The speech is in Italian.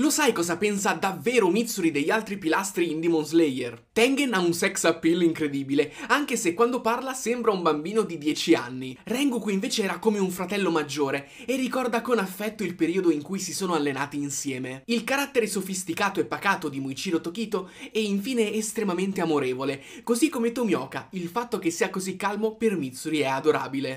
Lo sai cosa pensa davvero Mitsuri degli altri pilastri in Demon Slayer? Tengen ha un sex appeal incredibile, anche se quando parla sembra un bambino di 10 anni. Rengoku invece era come un fratello maggiore e ricorda con affetto il periodo in cui si sono allenati insieme. Il carattere sofisticato e pacato di Muichiro Tokito è infine estremamente amorevole, così come Tomioka, il fatto che sia così calmo per Mitsuri è adorabile.